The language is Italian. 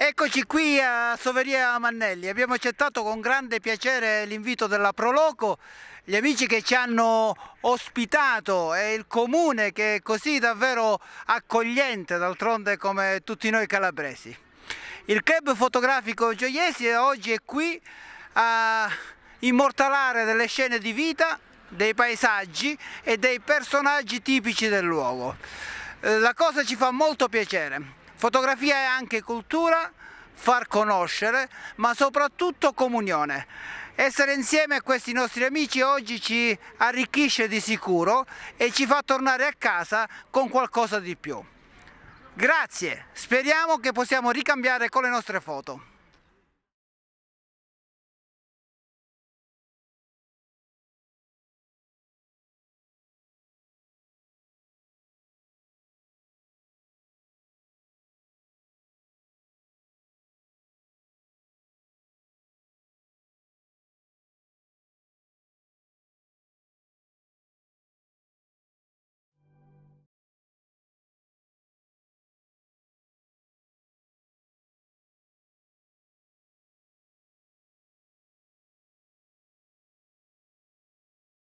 Eccoci qui a Soveria Mannelli, abbiamo accettato con grande piacere l'invito della Proloco, gli amici che ci hanno ospitato e il comune che è così davvero accogliente d'altronde come tutti noi calabresi. Il club fotografico Gioiesi oggi è qui a immortalare delle scene di vita, dei paesaggi e dei personaggi tipici del luogo. Eh, la cosa ci fa molto piacere. Fotografia è anche cultura, far conoscere, ma soprattutto comunione. Essere insieme a questi nostri amici oggi ci arricchisce di sicuro e ci fa tornare a casa con qualcosa di più. Grazie, speriamo che possiamo ricambiare con le nostre foto.